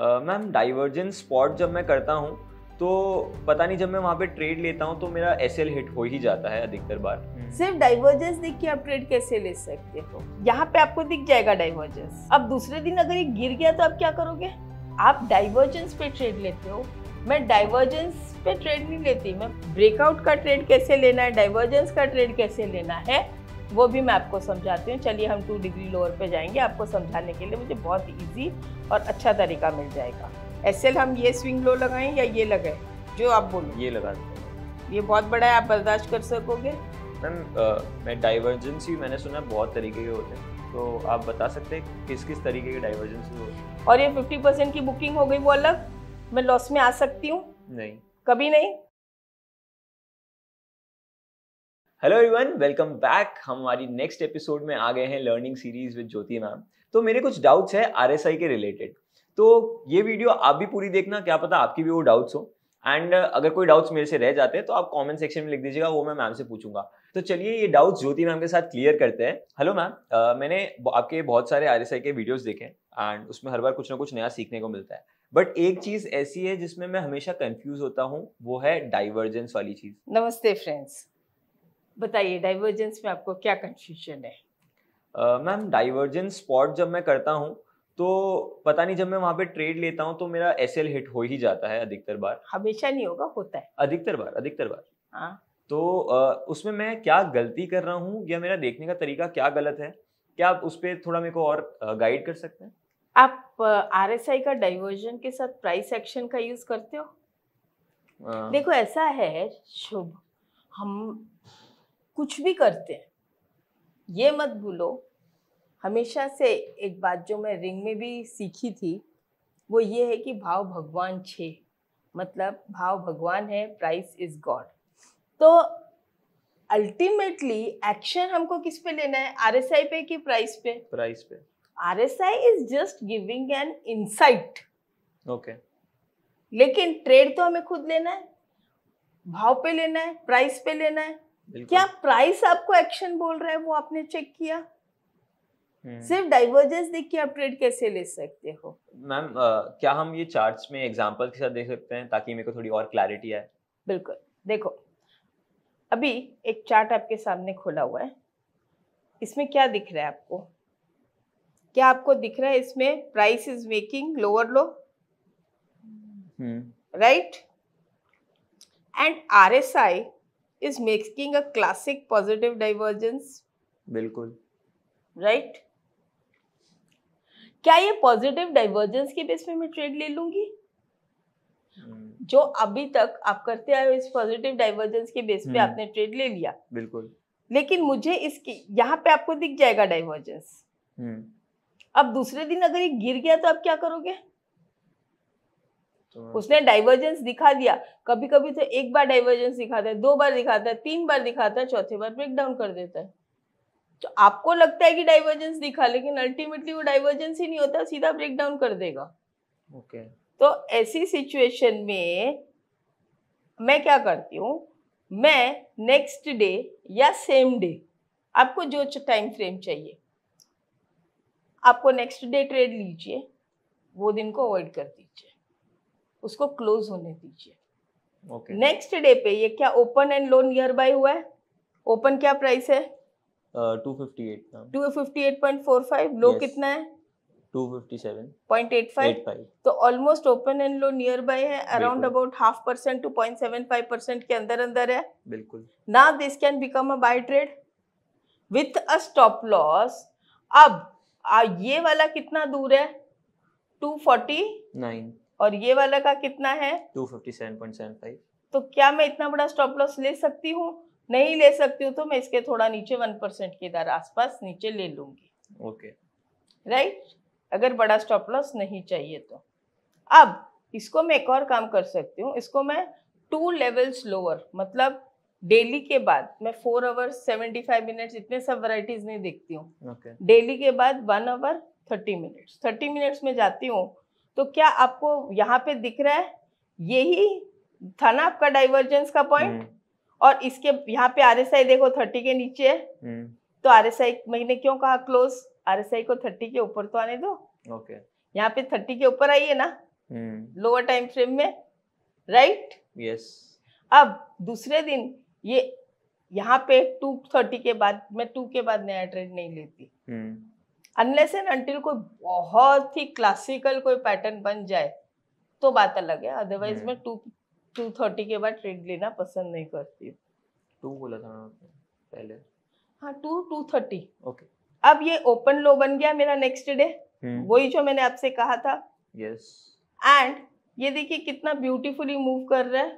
Ma'am divergence spot जब मैं करता हूँ तो पता नहीं जब मैं वहाँ पे ट्रेड लेता हूँ तो मेरा एस हिट हो ही जाता है अधिकतर बार हम्म। सिर्फ डाइवर्जेंस देख के आप ट्रेड कैसे ले सकते हो यहाँ पे आपको दिख जाएगा डाइवर्जेंस अब दूसरे दिन अगर ये गिर गया तो आप क्या करोगे आप डाइवर्जेंस पे ट्रेड लेते हो मैं डाइवर्जेंस पे ट्रेड नहीं लेती मैं ब्रेकआउट का ट्रेड कैसे लेना है डाइवर्जेंस का ट्रेड कैसे लेना है वो भी मैं आपको समझाती हूँ चलिए हम टू डिग्री लोअर पे जाएंगे आपको समझाने के लिए मुझे बहुत इजी और अच्छा तरीका मिल जाएगा एस हम ये स्विंग लो लगाएं या ये लगाएं जो आप बोलो ये लगा ये बहुत बड़ा है आप बर्दाश्त कर सकोगे मैम मैं डाइवर्जेंस ही मैंने सुना बहुत तरीके के होते हैं तो आप बता सकते हैं किस किस तरीके के डाइवर्जेंस होते हैं और ये फिफ्टी परसेंट की बुकिंग हो गई वो अलग मैं लॉस में आ सकती हूँ नहीं कभी नहीं हेलो एवरीवन वेलकम बैक हमारी नेक्स्ट एपिसोड में आ गए हैं learning series with Jyoti ma'am तो मेरे कुछ डाउट्स है आरएसआई के रिलेटेड तो ये वीडियो आप भी पूरी देखना क्या पता आपकी भी वो डाउट्स हो एंड अगर कोई डाउट्स मेरे से रह जाते हैं तो आप कमेंट सेक्शन में लिख दीजिएगा वो मैं मैम से पूछूंगा तो चलिए ये डाउट्स ज्योति मैम के साथ क्लियर करते हैं हेलो मैम मैंने आपके बहुत सारे आर के वीडियोज देखे एंड उसमें हर बार कुछ ना कुछ नया सीखने को मिलता है बट एक चीज ऐसी है जिसमें मैं हमेशा कंफ्यूज होता हूँ वो है डाइवर्जेंस वाली चीज नमस्ते फ्रेंड्स बताइए डाइवर्जेंस में आपको क्या कंफ्यूजन है मैम डाइवर्जेंस स्पॉट जब मैं करता हूँ तो पता नहीं जब मैं वहाँ पे ट्रेड लेता हूँ तो मेरा एस हिट हो ही जाता है अधिकतर बार हमेशा नहीं होगा होता है अधिकतर बार अधिकतर बार हाँ तो उसमें मैं क्या गलती कर रहा हूँ या मेरा देखने का तरीका क्या गलत है क्या आप उस पर थोड़ा मेरे को और गाइड कर सकते हैं आप आर एस आई का डाइवर्जन के साथ प्राइस एक्शन का यूज करते हो देखो ऐसा है शुभ हम कुछ भी करते हैं ये मत भूलो हमेशा से एक बात जो मैं रिंग में भी सीखी थी वो ये है कि भाव भगवान छे मतलब भाव भगवान है प्राइस इज गॉड तो अल्टीमेटली एक्शन हमको किस पे लेना है आर एस आई पे कि प्राइस पे प्राइस पे R S I is just giving an insight okay लेकिन ट्रेड तो हमें खुद लेना है भाव पे लेना है प्राइस पे लेना है क्या प्राइस आपको एक्शन बोल रहा है वो आपने चेक किया हम्म। सिर्फ डाइवर्जेंस देख के आप ट्रेड कैसे ले सकते हो मैम क्या हम ये चार्ट्स में एग्जांपल के साथ देख सकते हैं ताकि मेरे को थोड़ी और क्लैरिटी आए बिल्कुल देखो अभी एक चार्ट आपके सामने खोला हुआ है इसमें क्या दिख रहा है आपको क्या आपको दिख रहा है इसमें price is making lower low right and R S I is making a classic positive divergence बिल्कुल राइट right? क्या ये पॉजिटिव डाइवर्जेंस के बेस पे मैं ट्रेड ले लूंगी hmm. जो अभी तक आप करते आए इस पॉजिटिव डाइवर्जेंस के बेस hmm. पे हम्म। आपने ट्रेड ले लिया बिल्कुल लेकिन मुझे इसकी यहाँ पे आपको दिख जाएगा डाइवर्जेंस हम्म। hmm. अब दूसरे दिन अगर ये गिर गया तो आप क्या करोगे hmm. हाँ। उसने डाइवर्जेंस दिखा दिया कभी कभी तो एक बार डाइवर्जेंस दिखाता है दो बार दिखाता है तीन बार दिखाता है चौथे बार ब्रेक डाउन कर देता है तो आपको लगता है कि डाइवर्जेंस दिखा लेकिन अल्टीमेटली वो डाइवर्जेंस ही नहीं होता सीधा ब्रेक डाउन कर देगा ओके okay. तो ऐसी सिचुएशन में मैं क्या करती हूँ मैं नेक्स्ट डे या सेम डे आपको जो टाइम फ्रेम चाहिए आपको नेक्स्ट डे ट्रेड लीजिए वो दिन को अवॉइड कर दीजिए उसको क्लोज होने दीजिए नेक्स्ट डे पे ये क्या open and low nearby हुआ है ओपन क्या प्राइस है two fifty eight point four कितना है 257.85 तो almost open and low nearby है around about half percent two point seven five percent के अंदर अंदर है बिल्कुल ना this can become a buy trade with a stop loss अब आ, ये वाला कितना दूर है 249 और ये वाला का कितना है 257.75 तो क्या मैं इतना बड़ा स्टॉप लॉस ले सकती हूँ नहीं ले सकती हूँ तो मैं इसके थोड़ा नीचे वन परसेंट की दर आसपास नीचे ले लूंगी ओके राइट अगर बड़ा स्टॉप लॉस नहीं चाहिए तो अब इसको मैं एक और काम कर सकती हूँ इसको मैं टू लेवल्स लोअर मतलब डेली के बाद मैं four hour seventy five minute इतने सब वराइटीज नहीं देखती हूँ okay. डेली के बाद one hour thirty minutes thirty minutes में जाती हूँ तो क्या आपको यहाँ पे दिख रहा है यही था ना आपका डाइवर्जेंस का पॉइंट हम्म। और इसके यहाँ पे आर देखो थर्टी के नीचे हम्म। तो आर एस मैंने क्यों कहा क्लोज आर को थर्टी के ऊपर तो आने दो ओके यहाँ पे थर्टी के ऊपर आई है ना लोअर टाइम फ्रेम में राइट यस yes. अब दूसरे दिन ये यहाँ पे टू थर्टी के बाद मैं टू के बाद नया ट्रेड नहीं लेती हम्म। अनलेस एंड अनटिल कोई बहुत ही क्लासिकल कोई पैटर्न बन जाए तो बात अलग है अदरवाइज हम्म। मैं टू टू थर्टी के बाद ट्रेड लेना पसंद नहीं करती हूँ टू बोला था पहले हाँ टू टू थर्टी ओके अब ये ओपन लो बन गया मेरा नेक्स्ट हम्म। डे वही जो मैंने आपसे कहा था यस एंड ये देखिए कितना ब्यूटीफुली मूव कर रहा है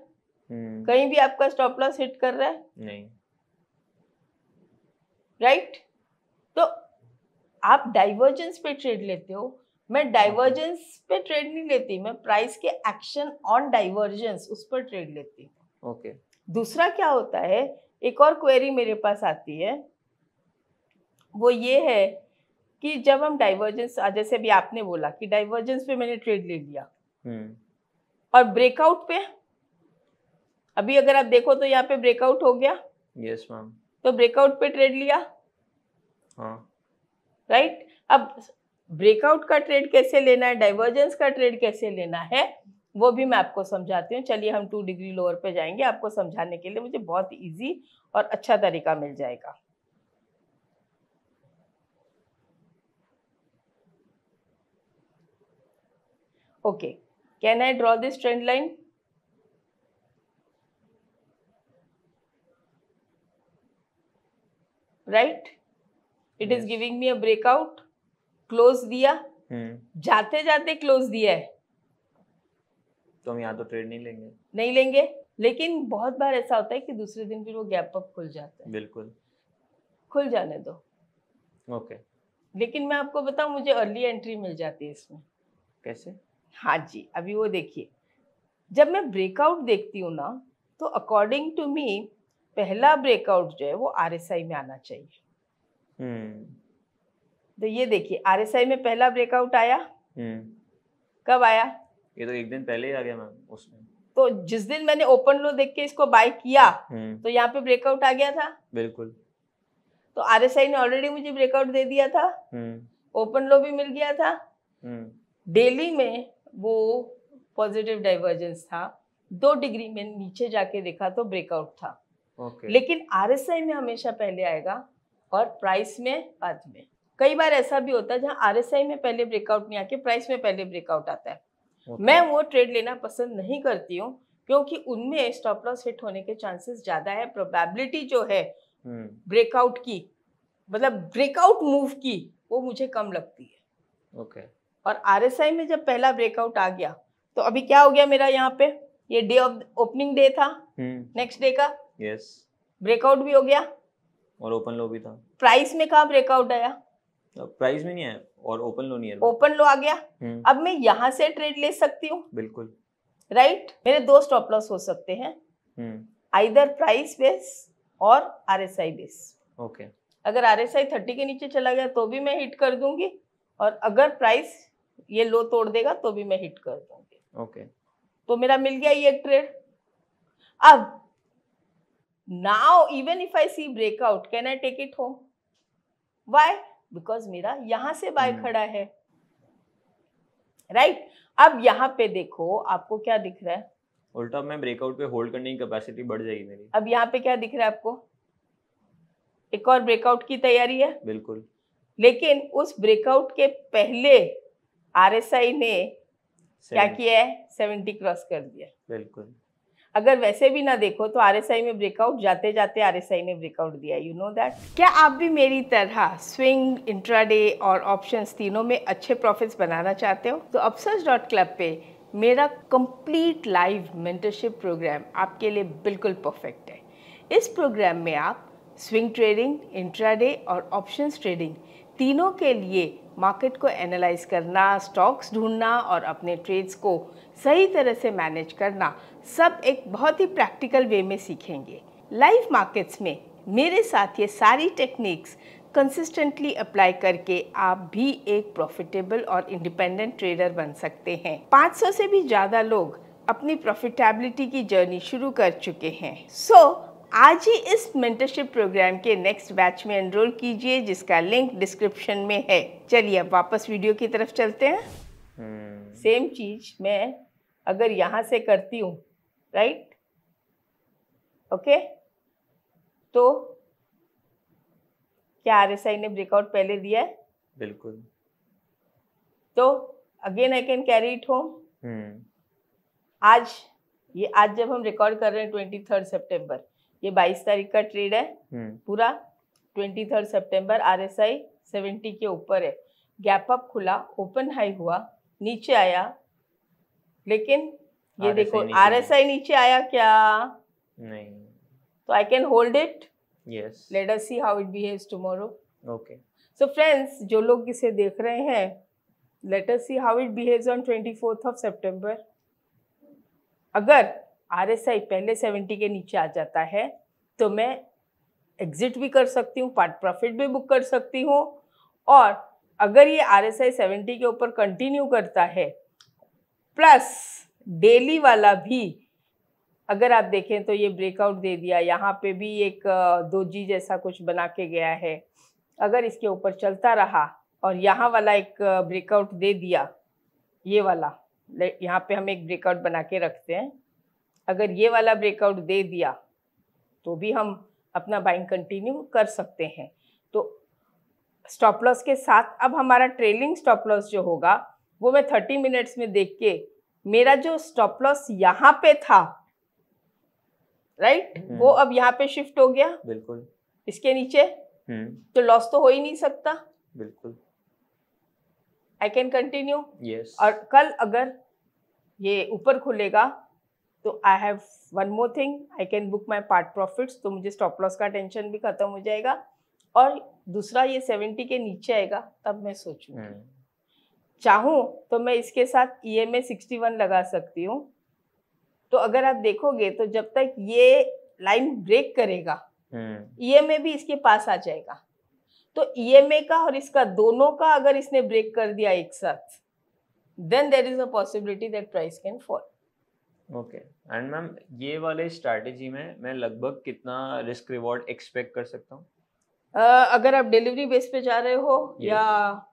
हम्म। कहीं भी आपका स्टॉप लॉस हिट कर रहा है नहीं राइट right? आप डाइवर्जेंस पे ट्रेड लेते हो मैं डाइवर्जेंस पे ट्रेड नहीं लेती मैं प्राइस के एक्शन ऑन डाइवर्जेंस उस पर ट्रेड लेती हूँ ओके दूसरा क्या होता है एक और क्वेरी मेरे पास आती है वो ये है कि जब हम डाइवर्जेंस जैसे अभी आपने बोला कि डाइवर्जेंस पे मैंने ट्रेड ले लिया hmm. और ब्रेकआउट पे अभी अगर आप देखो तो यहाँ पे ब्रेकआउट हो गया यस yes, मैम तो ब्रेकआउट पे ट्रेड लिया हाँ राइट अब ब्रेकआउट का ट्रेड कैसे लेना है डाइवर्जेंस का ट्रेड कैसे लेना है वो भी मैं आपको समझाती हूँ चलिए हम टू डिग्री लोअर पे जाएंगे आपको समझाने के लिए मुझे बहुत इजी और अच्छा तरीका मिल जाएगा okay can I draw this trend line right it is giving me a breakout close दिया जाते जाते क्लोज दिया है तो हम यहाँ तो ट्रेड नहीं लेंगे नहीं लेंगे लेकिन बहुत बार ऐसा होता है कि दूसरे दिन फिर वो गैप अप खुल जाता है बिल्कुल खुल जाने दो ओके okay. लेकिन मैं आपको बताऊं मुझे अर्ली एंट्री मिल जाती है इसमें कैसे हाँ जी अभी वो देखिए जब मैं ब्रेकआउट देखती हूँ ना तो अकॉर्डिंग टू मी पहला ब्रेकआउट जो है वो आर में आना चाहिए हम्म। तो ये देखिए आरएसआई में पहला ब्रेकआउट आया हम्म। कब आया ये तो एक दिन पहले ही आ गया मैम उसमें तो जिस दिन मैंने ओपन लो देख के इसको बाय किया हम्म। तो यहाँ पे ब्रेकआउट आ गया था बिल्कुल तो आरएसआई ने ऑलरेडी मुझे ब्रेकआउट दे दिया था ओपन लो भी मिल गया था डेली में वो पॉजिटिव डाइवर्जेंस था दो डिग्री में नीचे जाके देखा तो ब्रेकआउट था ओके। लेकिन आरएसआई में हमेशा पहले आएगा और प्राइस में बाद में कई बार ऐसा भी होता है जहाँ आर में पहले ब्रेकआउट नहीं आके प्राइस में पहले ब्रेकआउट आता है मैं वो ट्रेड लेना पसंद नहीं करती हूँ क्योंकि उनमें स्टॉप लॉस हिट होने के चांसेस ज़्यादा है प्रोबेबिलिटी जो है ब्रेकआउट हम्म। की मतलब ब्रेकआउट मूव की वो मुझे कम लगती है ओके और आर में जब पहला ब्रेकआउट आ गया तो अभी क्या हो गया मेरा यहाँ पे ये डे ऑफ ओपनिंग डे था नेक्स्ट हम्म। डे का यस ब्रेकआउट भी हो गया और ओपन लो भी था प्राइस में कहा ब्रेकआउट आया प्राइस में नहीं आया और ओपन लो नहीं आया ओपन लो आ गया हम्म। अब मैं यहाँ से ट्रेड ले सकती हूँ बिल्कुल राइट right? मेरे दो स्टॉप लॉस हो सकते हैं आइदर प्राइस बेस और R S I base okay अगर आर एस आई थर्टी के नीचे चला गया तो भी मैं हिट कर दूंगी और अगर प्राइस ये लो तोड़ देगा तो भी मैं हिट कर दूंगी ओके okay. तो मेरा मिल गया ये ट्रेड अब now even if I see breakout can I take it home why because मेरा यहां से बाय hmm. खड़ा है राइट right? अब यहां पे देखो आपको क्या दिख रहा है उल्टा मैं ब्रेकआउट पे होल्ड करने की कैपेसिटी बढ़ जाएगी मेरी अब यहाँ पे क्या दिख रहा है आपको एक और ब्रेकआउट की तैयारी है बिल्कुल लेकिन उस ब्रेकआउट के पहले आरएसआई ने क्या किया है सेवेंटी क्रॉस कर दिया बिल्कुल अगर वैसे भी ना देखो तो आई में ब्रेकआउट जाते जाते आई ने ब्रेकआउट दिया यू नो दैट क्या आप भी मेरी तरह स्विंग इंट्राडे और ऑप्शंस तीनों में अच्छे प्रॉफिट्स बनाना चाहते हो तो अपसर्स डॉट क्लब पे मेरा कंप्लीट लाइव मेंटरशिप प्रोग्राम आपके लिए बिल्कुल परफेक्ट है इस प्रोग्राम में आप स्विंग ट्रेडिंग इंट्राडे और ऑप्शंस ट्रेडिंग तीनों के लिए मार्केट को एनालाइज करना स्टॉक्स ढूंढना और अपने ट्रेड्स को सही तरह से मैनेज करना सब एक बहुत ही प्रैक्टिकल वे में सीखेंगे लाइव मार्केट्स में मेरे साथ ये सारी टेक्निक्स कंसिस्टेंटली अप्लाई करके आप भी एक प्रॉफिटेबल और इंडिपेंडेंट ट्रेडर बन सकते हैं 500 से भी ज़्यादा लोग अपनी प्रॉफिटेबिलिटी की जर्नी शुरू कर चुके हैं सो so, आज ही इस मेंटरशिप प्रोग्राम के नेक्स्ट बैच में एनरोल कीजिए जिसका लिंक डिस्क्रिप्शन में है चलिए अब वापस वीडियो की तरफ चलते हैं hmm. सेम हम्म। चीज मैं अगर यहाँ से करती हूँ राइट ओके तो क्या आर एस आई ने ब्रेकआउट पहले दिया है बिल्कुल तो again I can carry it home आज ये आज जब हम रिकॉर्ड कर रहे हैं ट्वेंटी थर्ड सेप्टेम्बर ये 22 तारीख का ट्रेड है हम्म। पूरा 23 सितंबर आरएसआई 70 के ऊपर है गैप अप खुला ओपन हाई हुआ नीचे आया लेकिन ये देखो आर एस आई नीचे आया क्या नहीं तो I can hold it yes let us see how it behaves tomorrow okay so friends जो लोग इसे देख रहे हैं let us see how it behaves on twenty fourth of September अगर आरएसआई पहले 70 के नीचे आ जाता है तो मैं एग्जिट भी कर सकती हूँ पार्ट प्रॉफिट भी बुक कर सकती हूँ और अगर ये आर एस आई सेवेंटी के ऊपर कंटिन्यू करता है प्लस डेली वाला भी अगर आप देखें तो ये ब्रेकआउट दे दिया यहाँ पे भी एक दो जी जैसा कुछ बना के गया है अगर इसके ऊपर चलता रहा और यहाँ वाला एक ब्रेकआउट दे दिया ये वाला यहाँ पे हम एक ब्रेकआउट बना के रखते हैं अगर ये वाला ब्रेकआउट दे दिया तो भी हम अपना बाइंग कंटिन्यू कर सकते हैं तो स्टॉप लॉस के साथ अब हमारा ट्रेलिंग स्टॉप लॉस जो होगा वो मैं थर्टी मिनट्स में देख के मेरा जो स्टॉप लॉस यहाँ पे था राइट हम्म। वो अब यहाँ पे शिफ्ट हो गया बिल्कुल इसके नीचे हम्म। तो लॉस तो हो ही नहीं सकता बिल्कुल आई कैन कंटिन्यू यस और कल अगर ये ऊपर खुलेगा तो I have one more thing I can book my part profits तो मुझे स्टॉप लॉस का टेंशन भी खत्म हो जाएगा और दूसरा ये सेवेंटी के नीचे आएगा तब मैं सोचूंगी हम्म। चाहूँ तो मैं इसके साथ E M A sixty one लगा सकती हूँ तो अगर आप देखोगे तो जब तक ये लाइन ब्रेक करेगा ई एम ए भी इसके पास आ जाएगा तो ई एम ए का और इसका दोनों का अगर इसने ब्रेक कर दिया एक साथ then there is a possibility that price can fall okay and ma'am ये वाले स्ट्रैटेजी में मैं लगभग कितना रिस्क रिवॉर्ड एक्सपेक्ट कर सकता हूँ uh, अगर आप डिलीवरी बेस पे जा रहे हो yes. या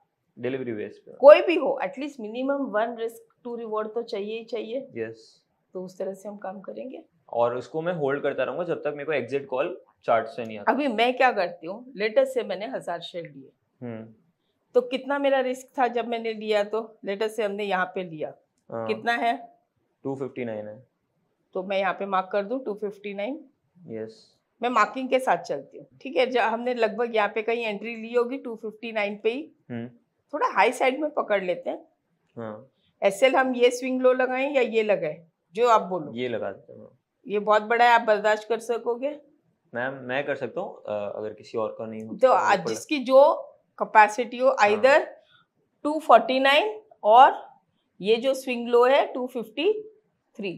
डिलीवरी बेस पे कोई भी हो at least minimum one risk to reward तो चाहिए ही चाहिए यस yes. तो उस तरह से हम काम करेंगे और उसको मैं होल्ड करता रहूंगा जब तक मेरे को एग्जिट कॉल चार्ट से नहीं आता अभी मैं क्या करती हूँ लेटेस्ट से मैंने हजार शेयर लिए हम्म। तो कितना मेरा रिस्क था जब मैंने लिया तो लेटेस्ट से हमने यहाँ पे लिया आ, हाँ। कितना है 259 है तो मैं यहाँ पे मार्क कर दूँ 259 यस मैं मार्किंग के साथ चलती हूँ ठीक है जब हमने लगभग यहाँ पे कहीं एंट्री ली होगी 259 पे ही हुँ. हम्म। थोड़ा हाई साइड में पकड़ लेते हैं हाँ. एस हम ये स्विंग लो लगाए या ये लगाए जो आप बोलो ये लगा देते हैं ये बहुत बड़ा है आप बर्दाश्त कर सकोगे मैम मैं कर सकता हूँ अगर किसी और का नहीं हो तो, तो जिसकी जो कैपेसिटी हो आइर हाँ। टू फोर्टी नाइन और ये जो स्विंग लो है टू फिफ्टी थ्री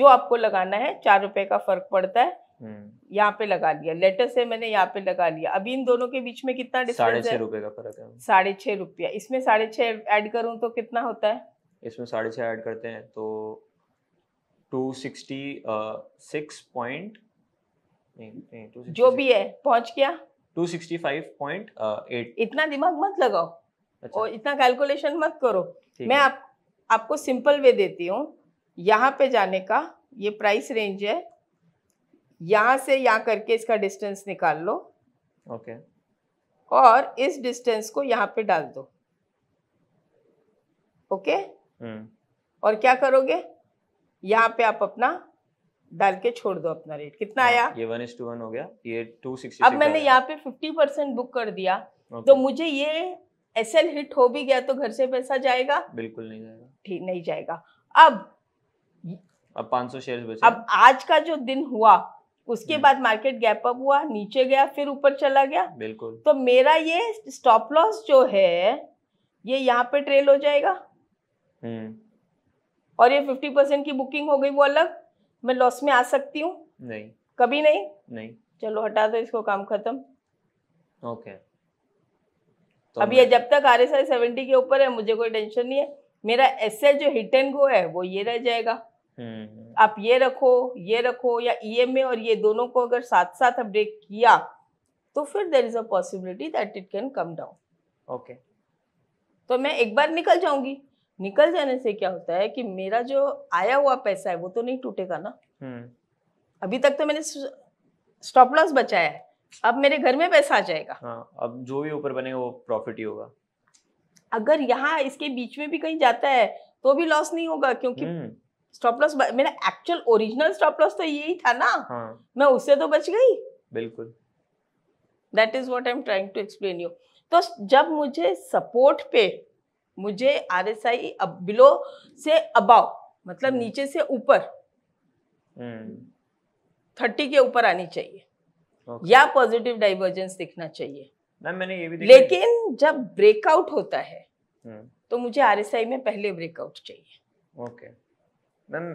जो आपको लगाना है चार रुपए का फर्क पड़ता है हम्म। यहाँ पे लगा लिया लेटर से मैंने यहाँ पे लगा लिया अभी इन दोनों के बीच में कितना डिफरेंस है रुपए का फर्क है साढ़े छह रुपया इसमें साढ़े छह ऐड करूँ तो कितना होता है इसमें साढ़े छह ऐड करते हैं तो टू सिक्सटी जो भी है पहुंच गया टू सिक्सटी इतना दिमाग मत लगाओ अच्छा। और इतना कैलकुलेशन मत करो मैं आप, आपको सिंपल वे देती हूँ यहाँ पे जाने का ये प्राइस रेंज है यहाँ से यहाँ करके इसका डिस्टेंस निकाल लो ओके okay. और इस डिस्टेंस को यहाँ पे डाल दो ओके okay? hmm. और क्या करोगे यहाँ पे आप अपना डाल के छोड़ दो अपना रेट कितना हाँ, आया ये वन इस टू वन हो गया ये टू सिक्स अब मैंने यहाँ पे फिफ्टी परसेंट बुक कर दिया okay. तो मुझे ये एस हिट हो भी गया तो घर से पैसा जाएगा बिल्कुल नहीं जाएगा ठीक नहीं जाएगा अब अब 500 शेयर्स बचे अब आज का जो दिन हुआ उसके हम्म। बाद मार्केट गैप अप हुआ नीचे गया फिर ऊपर चला गया बिल्कुल तो मेरा ये स्टॉप लॉस जो है ये यहाँ पे ट्रेल हो जाएगा हम्म। और ये फिफ्टी परसेंट की बुकिंग हो गई वो अलग मैं लॉस में आ सकती हूँ नहीं कभी नहीं नहीं चलो हटा दो इसको काम खत्म ओके तो अब ये जब तक आर एस आई सेवेंटी के ऊपर है मुझे कोई टेंशन नहीं है मेरा एस जो हिट एंड गो है वो ये रह जाएगा हम्म। आप ये रखो ये रखो या ईएमए e और ये दोनों को अगर साथ साथ अपडेट किया तो फिर there is a possibility that it can come down okay तो मैं एक बार निकल जाऊंगी निकल जाने से क्या होता है कि मेरा जो आया हुआ पैसा है वो तो नहीं टूटेगा ना हम्म। अभी तक तो मैंने स्टॉप लॉस बचाया है अब मेरे घर में पैसा आ जाएगा हाँ, अब जो भी ऊपर बनेगा वो प्रॉफिट ही होगा अगर यहाँ इसके बीच में भी कहीं जाता है तो भी लॉस नहीं होगा क्योंकि हम्म। स्टॉप लॉस मेरा एक्चुअल ओरिजिनल स्टॉप लॉस तो यही था ना हाँ. मैं उससे तो बच गई बिल्कुल that is what I am trying to explain you तो जब मुझे सपोर्ट पे मुझे आर एस आई बिलो से अबाव मतलब हम्म। नीचे से ऊपर थर्टी हम्म। के ऊपर आनी चाहिए okay. या पॉजिटिव डाइवर्जेंस दिखना चाहिए मैं मैंने ये भी लेकिन जब ब्रेकआउट होता है हम्म। तो मुझे आरएसआई में पहले ब्रेकआउट चाहिए ओके okay. मैम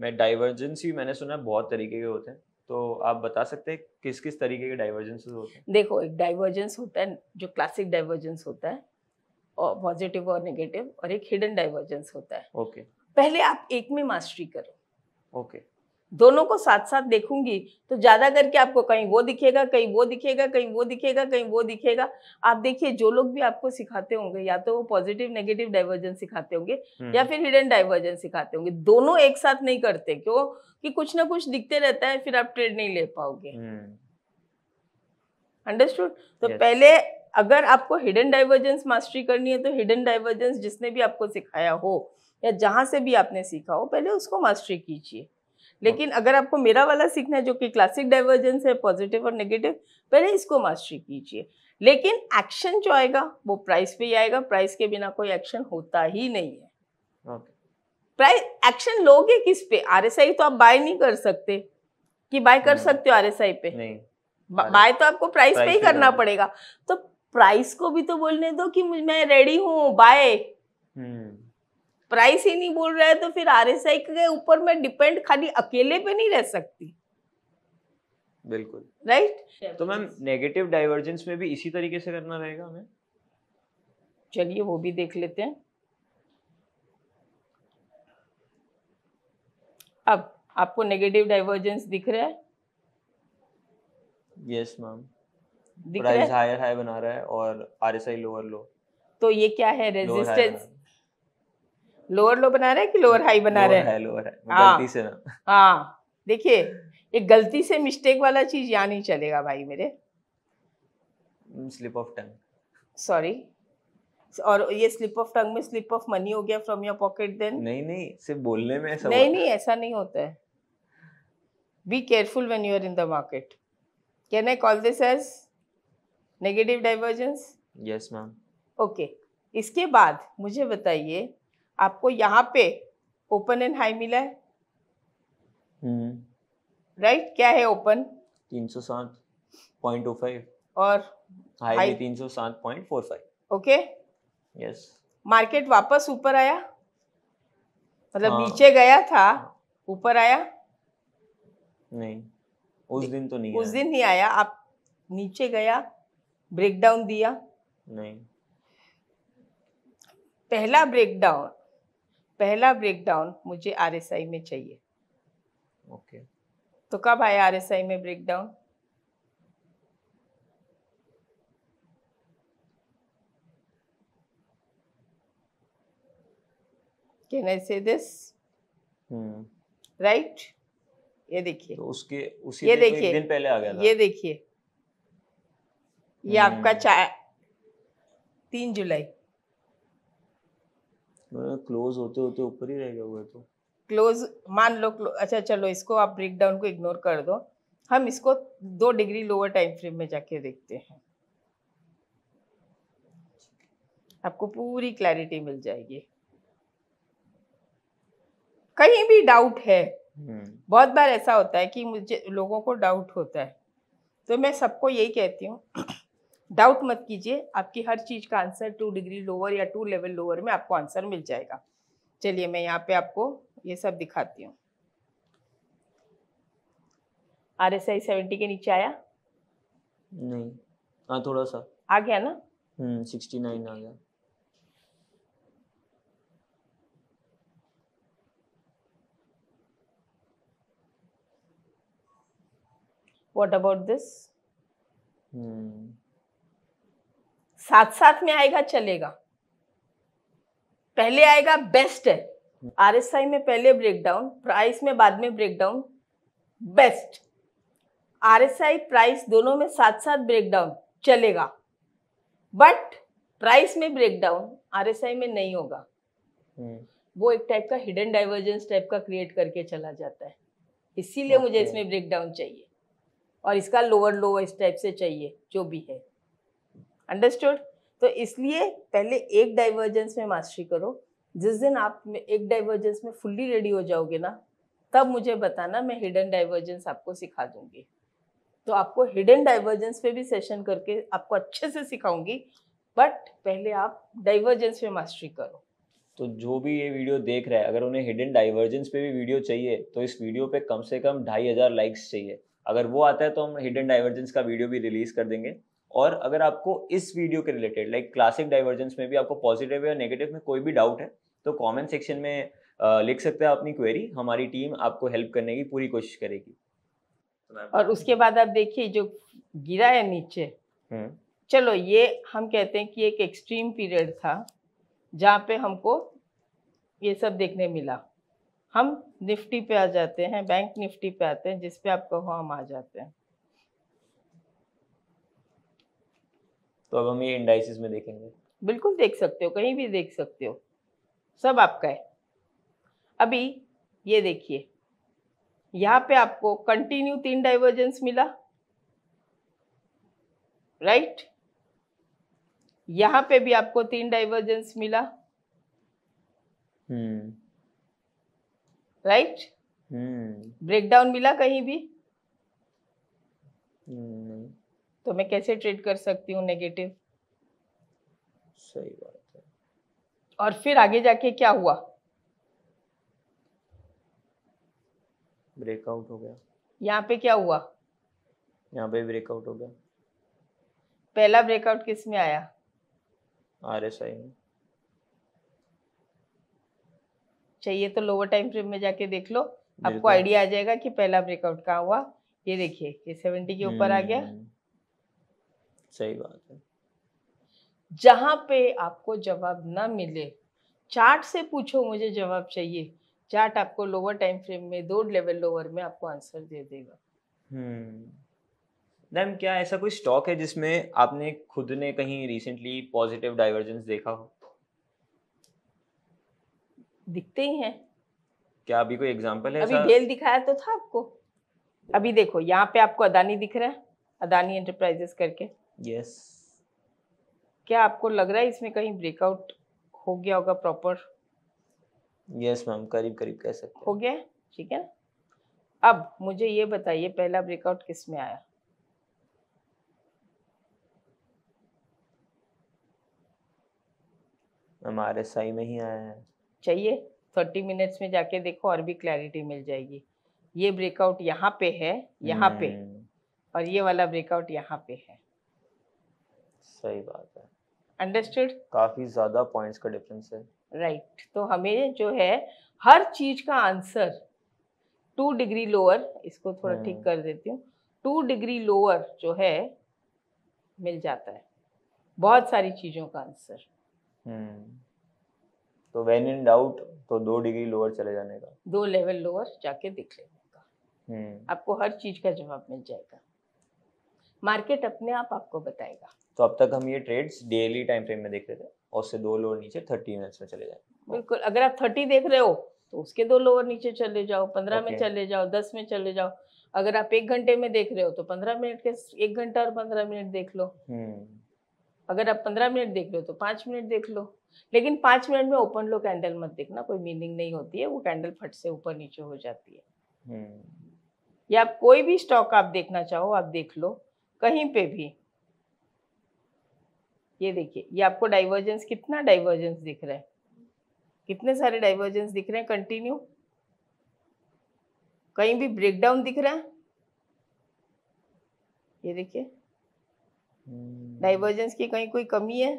मैं डाइवर्जेंस भी मैंने सुना बहुत तरीके के होते हैं तो आप बता सकते हैं किस किस तरीके के डाइवर्जेंस होते हैं देखो एक डाइवर्जेंस होता है जो क्लासिक डाइवर्जेंस होता है और पॉजिटिव और नेगेटिव और एक हिडन डाइवर्जेंस होता है ओके okay. पहले आप एक में मास्टरी करो ओके okay. दोनों को साथ साथ देखूंगी तो ज़्यादा करके आपको कहीं वो दिखेगा कहीं वो दिखेगा कहीं वो दिखेगा कहीं वो दिखेगा आप देखिए जो लोग भी आपको सिखाते होंगे या तो वो पॉजिटिव नेगेटिव डाइवर्जेंस सिखाते होंगे हम्म। या फिर हिडन डाइवर्जेंस सिखाते होंगे दोनों एक साथ नहीं करते क्यों कि कुछ ना कुछ दिखते रहता है फिर आप ट्रेड नहीं ले पाओगे अंडरस्टूड हम्म। तो yes. पहले अगर आपको हिडन डाइवर्जेंस मास्टरी करनी है तो हिडन डाइवर्जेंस जिसने भी आपको सिखाया हो या जहां से भी आपने सीखा हो पहले उसको मास्टरी कीजिए लेकिन अगर आपको मेरा वाला सीखना है जो कि क्लासिक डाइवर्जेंस है पॉजिटिव और नेगेटिव पहले इसको मास्टरी कीजिए लेकिन एक्शन जो आएगा वो प्राइस पे ही आएगा प्राइस के बिना कोई एक्शन होता ही नहीं है प्राइस एक्शन लोगे किस पे आर तो आप बाय नहीं कर सकते कि बाय कर सकते हो आरएसआई पे बाय तो आपको प्राइस पे ही करना पड़ेगा तो प्राइस को भी तो बोलने दो कि मैं रेडी हूँ बाय प्राइस ही नहीं बोल रहा है तो फिर आर के ऊपर मैं डिपेंड खाली अकेले पे नहीं रह सकती बिल्कुल राइट right? तो मैम नेगेटिव डाइवर्जेंस में भी इसी तरीके से करना रहेगा हमें चलिए वो भी देख लेते हैं अब आपको नेगेटिव डाइवर्जेंस दिख रहा है yes ma'am price higher high बना रहा है और आरएसआई लोअर लो तो ये क्या है रेजिस्टेंस लोअर लो बना रहे हैं कि लोअर हाई बना रहे हैं लोअर है हाँ। गलती से हाँ देखिए एक गलती से मिस्टेक वाला चीज यहाँ नहीं चलेगा भाई मेरे स्लिप ऑफ टंग सॉरी और ये स्लिप ऑफ टंग में स्लिप ऑफ मनी हो गया फ्रॉम योर पॉकेट देन नहीं नहीं सिर्फ बोलने में ऐसा नहीं नहीं ऐसा नहीं होता है be careful when you are in the market can I call this as negative divergence yes ma'am okay इसके बाद मुझे बताइए आपको यहाँ पे ओपन एंड हाई मिला है राइट हम्म। right? क्या है ओपन तीन सौ सात पॉइंट फाइव और हाई तीन सौ सात point four five okay yes market वापस ऊपर आया मतलब हाँ। नीचे गया था हाँ। ऊपर आया नहीं उस दिन तो नहीं उस दिन नहीं आया आप नीचे गया ब्रेकडाउन दिया नहीं पहला ब्रेकडाउन पहला ब्रेकडाउन मुझे आरएसआई में चाहिए ओके okay. तो कब आया आई में ब्रेकडाउन कैन आई से दिस राइट ये देखिए तो उसके उसी ये देखिए दिन पहले आ गया था ये देखिए ये hmm. आपका चार तीन जुलाई क्लोज होते होते ऊपर ही रह गया हुआ तो क्लोज मान लो अच्छा चलो इसको आप ब्रेक डाउन को इग्नोर कर दो हम इसको दो डिग्री लोअर टाइम फ्रेम में जाके देखते हैं आपको पूरी क्लैरिटी मिल जाएगी कहीं भी डाउट है हम्म। बहुत बार ऐसा होता है कि मुझे लोगों को डाउट होता है तो मैं सबको यही कहती हूँ डाउट मत कीजिए आपकी हर चीज़ का आंसर टू डिग्री लोअर या टू लेवल लोअर में आपको आंसर मिल जाएगा चलिए मैं यहाँ पे आपको ये सब दिखाती हूँ आर एस आई सेवेंटी के नीचे आया नहीं आ, हाँ, थोड़ा सा आ गया ना सिक्सटी हम्म, नाइन आ गया what about this hmm. साथ साथ में आएगा चलेगा पहले आएगा बेस्ट है आई में पहले ब्रेकडाउन प्राइस में बाद में ब्रेकडाउन बेस्ट आई प्राइस दोनों में साथ साथ ब्रेकडाउन चलेगा बट प्राइस में ब्रेकडाउन आई में नहीं होगा हम्म। वो एक टाइप का हिडन डाइवर्जेंस टाइप का क्रिएट करके चला जाता है इसीलिए मुझे इसमें ब्रेकडाउन चाहिए और इसका लोअर लो इस टाइप से चाहिए जो भी है अंडरस्टूड तो इसलिए पहले एक डाइवर्जेंस में मास्टरी करो जिस दिन आप एक डाइवर्जेंस में फुल्ली रेडी हो जाओगे ना तब मुझे बताना मैं हिडन डाइवर्जेंस आपको सिखा दूंगी तो आपको हिडन डाइवर्जेंस पे भी सेशन करके आपको अच्छे से सिखाऊंगी बट पहले आप डाइवर्जेंस पे मास्टरी करो तो जो भी ये वीडियो देख रहा है अगर उन्हें हिडन डाइवर्जेंस पे भी वीडियो चाहिए तो इस वीडियो पे कम से कम ढाई हज़ार लाइक्स चाहिए अगर वो आता है तो हम हिडन डाइवर्जेंस का वीडियो भी रिलीज़ कर देंगे और अगर आपको इस वीडियो के रिलेटेड लाइक क्लासिक डाइवर्जेंस में भी आपको पॉजिटिव या नेगेटिव में कोई भी डाउट है तो कमेंट सेक्शन में लिख सकते हैं अपनी क्वेरी हमारी टीम आपको हेल्प करने की पूरी कोशिश करेगी और उसके बाद आप देखिए जो गिरा है नीचे हम्म। चलो ये हम कहते हैं कि एक एक्सट्रीम पीरियड था जहाँ पे हमको ये सब देखने मिला हम निफ्टी पे आ जाते हैं बैंक निफ्टी पे आते हैं जिसपे आपको हम आ जाते हैं तो अब हम ये इंडाइसिस में देखेंगे बिल्कुल देख सकते हो कहीं भी देख सकते हो सब आपका है अभी ये देखिए यहाँ पे आपको कंटिन्यू तीन डाइवर्जेंस मिला राइट यहाँ पे भी आपको तीन डाइवर्जेंस मिला राइट हम्म। ब्रेकडाउन हम्म। मिला कहीं भी hmm. तो मैं कैसे ट्रीट कर सकती हूँ नेगेटिव सही बात है और फिर आगे जाके क्या हुआ ब्रेकआउट हो गया यहाँ पे क्या हुआ यहाँ पे ब्रेकआउट हो गया पहला ब्रेकआउट किस में आया आर एस आई में चाहिए तो लोअर टाइम फ्रेम में जाके देख लो आपको आइडिया आ जाएगा कि पहला ब्रेकआउट कहाँ हुआ ये देखिए ये सेवेंटी के ऊपर आ गया हम्म। सही बात है जहाँ पे आपको जवाब ना मिले चार्ट से पूछो मुझे जवाब चाहिए चार्ट आपको लोअर टाइम फ्रेम में दो लेवल लोअर में आपको आंसर दे देगा मैम हम्म। hmm. क्या ऐसा कोई स्टॉक है जिसमें आपने खुद ने कहीं रिसेंटली पॉजिटिव डाइवर्जेंस देखा हो दिखते ही हैं क्या अभी कोई एग्जांपल है अभी बेल दिखाया तो था आपको अभी देखो यहाँ पे आपको अदानी दिख रहा है अदानी एंटरप्राइजेस करके यस क्या आपको लग रहा है इसमें कहीं ब्रेकआउट हो गया होगा प्रॉपर यस मैम करीब करीब कह सकते हो गया ठीक है अब मुझे ये बताइए पहला ब्रेकआउट किस में आया हमारे सही में ही आया है चाहिए थर्टी मिनट्स में जाके देखो और भी क्लैरिटी मिल जाएगी ये ब्रेकआउट यहाँ पे है यहाँ पे hmm. और ये वाला ब्रेकआउट यहाँ पे है सही बात है अंडरस्टूड काफी ज्यादा पॉइंट्स का डिफरेंस है राइट right. तो हमें जो है हर चीज का आंसर टू डिग्री लोअर इसको थोड़ा हम्म। ठीक कर देती हूँ टू डिग्री लोअर जो है मिल जाता है बहुत सारी चीजों का आंसर हम्म। तो वेन इन डाउट तो दो डिग्री लोअर चले जाने का दो लेवल लोअर जाके देख लेने का हम्म। आपको हर चीज का जवाब मिल जाएगा मार्केट अपने आप आपको बताएगा तो अब तक हम ये ट्रेड्स डेली टाइम फ्रेम में देख रहे थे और उससे दो लोअर नीचे थर्टी मिनट्स में चले जाए बिल्कुल अगर आप थर्टी देख रहे हो तो उसके दो लोअर नीचे चले जाओ पंद्रह okay. में चले जाओ दस में चले जाओ अगर आप एक घंटे में देख रहे हो तो पंद्रह मिनट के एक घंटा और पंद्रह मिनट देख लो हम्म। अगर आप पंद्रह मिनट देख रहे हो तो पांच मिनट देख लो लेकिन पांच मिनट में ओपन लो कैंडल मत देखना कोई मीनिंग नहीं होती है वो कैंडल फट से ऊपर नीचे हो जाती है हम्म। या आप कोई भी स्टॉक आप देखना चाहो आप देख लो कहीं पे भी ये देखिए ये आपको डाइवर्जेंस कितना डाइवर्जेंस दिख रहा है कितने सारे डाइवर्जेंस दिख रहे हैं कंटिन्यू कहीं भी ब्रेकडाउन दिख रहा है ये देखिए डाइवर्जेंस hmm. की कहीं कोई कमी है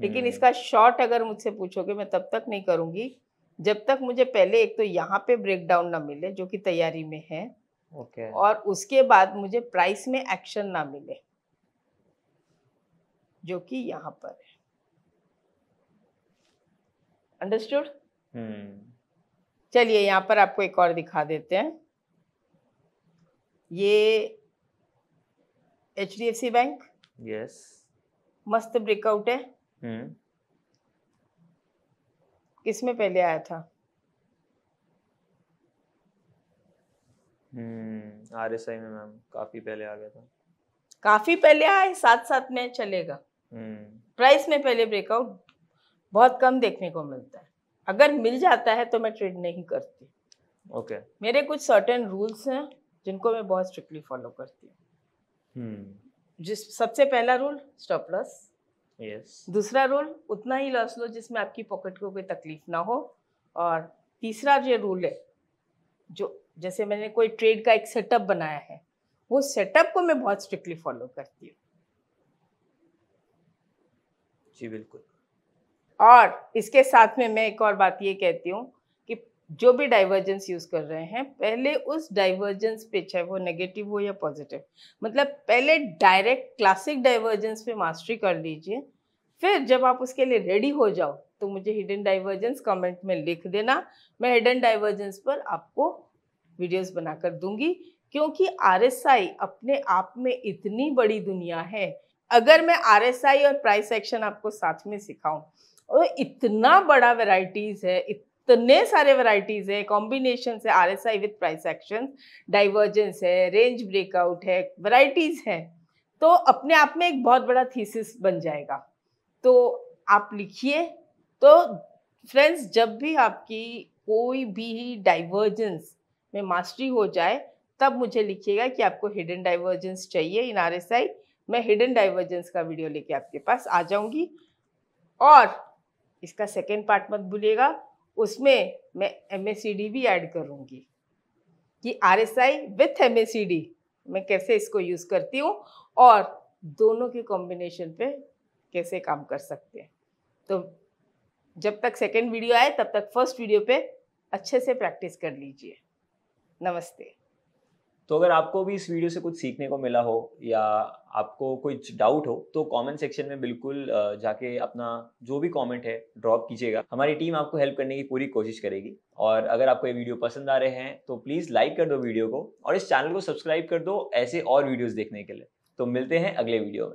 लेकिन hmm. इसका शॉर्ट अगर मुझसे पूछोगे मैं तब तक नहीं करूंगी जब तक मुझे पहले एक तो यहाँ पे ब्रेकडाउन ना मिले जो कि तैयारी में है okay. और उसके बाद मुझे प्राइस में एक्शन ना मिले जो कि यहाँ पर है अंडरस्टूड हम्म। चलिए यहाँ पर आपको एक और दिखा देते हैं ये H D F C bank yes मस्त ब्रेकआउट है hmm. हम्म। किस पहले आया था हम्म, आर एस आई में मैम काफी पहले आ गया था काफी पहले आए साथ साथ में चलेगा हम्म। प्राइस में पहले ब्रेकआउट बहुत कम देखने को मिलता है अगर मिल जाता है तो मैं ट्रेड नहीं करती ओके okay. मेरे कुछ सर्टेन रूल्स हैं जिनको मैं बहुत स्ट्रिक्टली फॉलो करती हूँ हम्म। जिस सबसे पहला रूल स्टॉप लॉस यस दूसरा रूल उतना ही लॉस लो जिसमें आपकी पॉकेट को कोई तकलीफ ना हो और तीसरा जो रूल है जो जैसे मैंने कोई ट्रेड का एक सेटअप बनाया है वो सेटअप को मैं बहुत स्ट्रिक्टली फॉलो करती हूँ जी बिल्कुल और इसके साथ में मैं एक और बात ये कहती हूँ कि जो भी डाइवर्जेंस यूज़ कर रहे हैं पहले उस डाइवर्जेंस पे चाहे वो नेगेटिव हो या पॉजिटिव मतलब पहले डायरेक्ट क्लासिक डाइवर्जेंस पे मास्टरी कर लीजिए फिर जब आप उसके लिए रेडी हो जाओ तो मुझे हिडन डाइवर्जेंस कमेंट में लिख देना मैं हिडन डाइवर्जेंस पर आपको वीडियोस बनाकर दूंगी क्योंकि आरएसआई अपने आप में इतनी बड़ी दुनिया है अगर मैं आर और प्राइस एक्शन आपको साथ में सिखाऊँ और इतना बड़ा वेराइटीज़ है इतने सारे वेराइटीज़ है कॉम्बिनेशन है R S I with price action divergence है रेंज ब्रेकआउट है वेराइटीज़ है तो अपने आप में एक बहुत बड़ा थीसिस बन जाएगा तो आप लिखिए तो फ्रेंड्स जब भी आपकी कोई भी डाइवर्जेंस में मास्टरी हो जाए तब मुझे लिखिएगा कि आपको हिडन डाइवर्जेंस चाहिए इन आर एस आई मैं हिडन डाइवर्जेंस का वीडियो लेके आपके पास आ जाऊंगी और इसका सेकेंड पार्ट मत भूलिएगा उसमें मैं एम भी ऐड करूँगी कि R S I with M मैं कैसे इसको यूज़ करती हूँ और दोनों के कॉम्बिनेशन पे कैसे काम कर सकते हैं तो जब तक सेकेंड वीडियो आए तब तक फर्स्ट वीडियो पे अच्छे से प्रैक्टिस कर लीजिए नमस्ते तो अगर आपको भी इस वीडियो से कुछ सीखने को मिला हो या आपको कोई डाउट हो तो कमेंट सेक्शन में बिल्कुल जाके अपना जो भी कमेंट है ड्रॉप कीजिएगा हमारी टीम आपको हेल्प करने की पूरी कोशिश करेगी और अगर आपको ये वीडियो पसंद आ रहे हैं तो प्लीज़ लाइक कर दो वीडियो को और इस चैनल को सब्सक्राइब कर दो ऐसे और वीडियोज़ देखने के लिए तो मिलते हैं अगले वीडियो में